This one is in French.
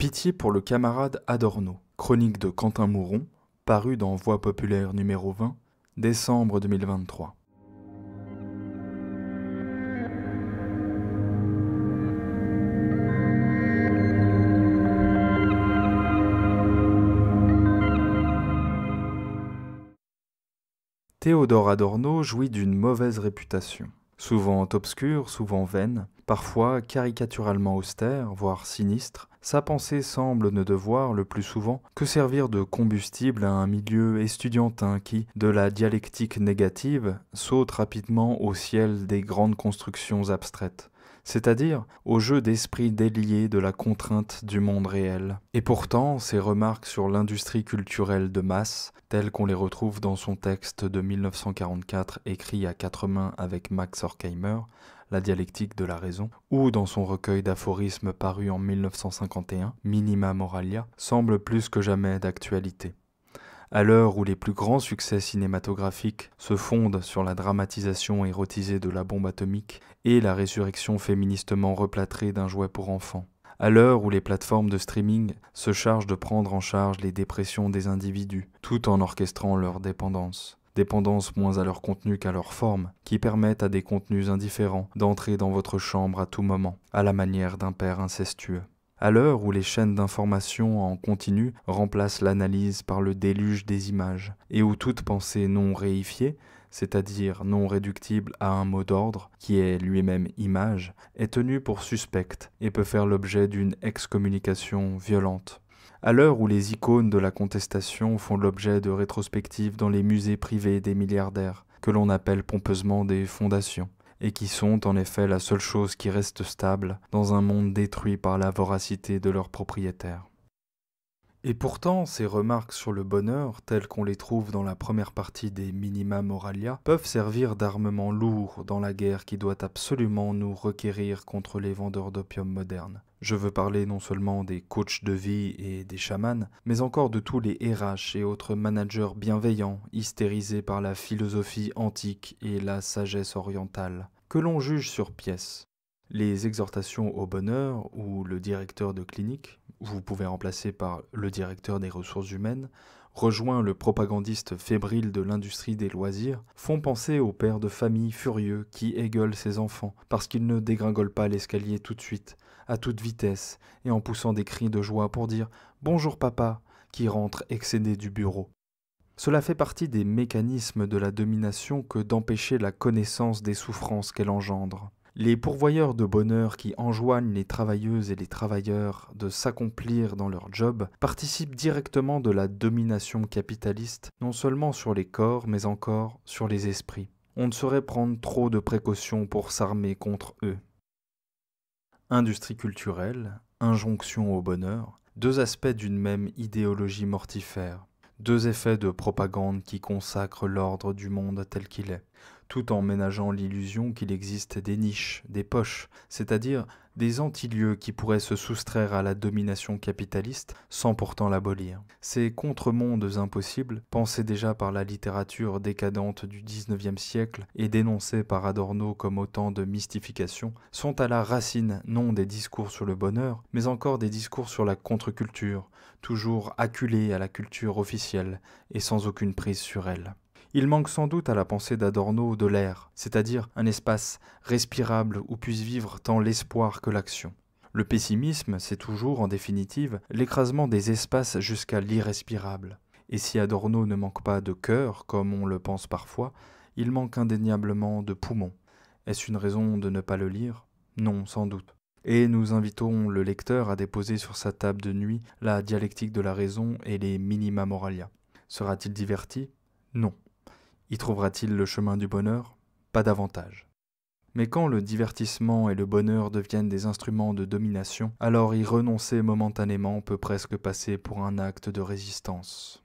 Pitié pour le camarade Adorno, chronique de Quentin Mouron, paru dans Voix populaire numéro 20, décembre 2023. Théodore Adorno jouit d'une mauvaise réputation, souvent obscure, souvent vaine, Parfois caricaturalement austère, voire sinistre, sa pensée semble ne devoir, le plus souvent, que servir de combustible à un milieu estudiantin qui, de la dialectique négative, saute rapidement au ciel des grandes constructions abstraites c'est-à-dire au jeu d'esprit délié de la contrainte du monde réel. Et pourtant, ses remarques sur l'industrie culturelle de masse, telles qu'on les retrouve dans son texte de 1944 écrit à quatre mains avec Max Horkheimer, La dialectique de la raison, ou dans son recueil d'aphorismes paru en 1951, Minima Moralia, semblent plus que jamais d'actualité. À l'heure où les plus grands succès cinématographiques se fondent sur la dramatisation érotisée de la bombe atomique et la résurrection féministement replâtrée d'un jouet pour enfants. À l'heure où les plateformes de streaming se chargent de prendre en charge les dépressions des individus, tout en orchestrant leur dépendance. Dépendance moins à leur contenu qu'à leur forme, qui permettent à des contenus indifférents d'entrer dans votre chambre à tout moment, à la manière d'un père incestueux. À l'heure où les chaînes d'information en continu remplacent l'analyse par le déluge des images, et où toute pensée non réifiée, c'est-à-dire non réductible à un mot d'ordre, qui est lui-même image, est tenue pour suspecte et peut faire l'objet d'une excommunication violente. À l'heure où les icônes de la contestation font l'objet de rétrospectives dans les musées privés des milliardaires, que l'on appelle pompeusement des fondations, et qui sont en effet la seule chose qui reste stable dans un monde détruit par la voracité de leurs propriétaires. Et pourtant, ces remarques sur le bonheur, telles qu'on les trouve dans la première partie des Minima Moralia, peuvent servir d'armement lourd dans la guerre qui doit absolument nous requérir contre les vendeurs d'opium modernes. Je veux parler non seulement des coachs de vie et des chamans, mais encore de tous les RH et autres managers bienveillants, hystérisés par la philosophie antique et la sagesse orientale, que l'on juge sur pièce. Les exhortations au bonheur ou le directeur de clinique vous pouvez remplacer par le directeur des ressources humaines, rejoint le propagandiste fébrile de l'industrie des loisirs, font penser aux pères de famille furieux qui égueulent ses enfants parce qu'ils ne dégringolent pas l'escalier tout de suite, à toute vitesse, et en poussant des cris de joie pour dire Bonjour papa, qui rentre excédé du bureau. Cela fait partie des mécanismes de la domination que d'empêcher la connaissance des souffrances qu'elle engendre. Les pourvoyeurs de bonheur qui enjoignent les travailleuses et les travailleurs de s'accomplir dans leur job participent directement de la domination capitaliste non seulement sur les corps mais encore sur les esprits. On ne saurait prendre trop de précautions pour s'armer contre eux. Industrie culturelle, injonction au bonheur, deux aspects d'une même idéologie mortifère, deux effets de propagande qui consacrent l'ordre du monde tel qu'il est tout en ménageant l'illusion qu'il existe des niches, des poches, c'est-à-dire des antilieux qui pourraient se soustraire à la domination capitaliste sans pourtant l'abolir. Ces contre-mondes impossibles, pensés déjà par la littérature décadente du XIXe siècle et dénoncés par Adorno comme autant de mystifications, sont à la racine non des discours sur le bonheur, mais encore des discours sur la contre-culture, toujours acculés à la culture officielle et sans aucune prise sur elle. Il manque sans doute à la pensée d'Adorno de l'air, c'est-à-dire un espace respirable où puisse vivre tant l'espoir que l'action. Le pessimisme, c'est toujours, en définitive, l'écrasement des espaces jusqu'à l'irrespirable. Et si Adorno ne manque pas de cœur, comme on le pense parfois, il manque indéniablement de poumons. Est-ce une raison de ne pas le lire Non, sans doute. Et nous invitons le lecteur à déposer sur sa table de nuit la dialectique de la raison et les minima moralia. Sera-t-il diverti Non. Y trouvera-t-il le chemin du bonheur Pas davantage. Mais quand le divertissement et le bonheur deviennent des instruments de domination, alors y renoncer momentanément peut presque passer pour un acte de résistance.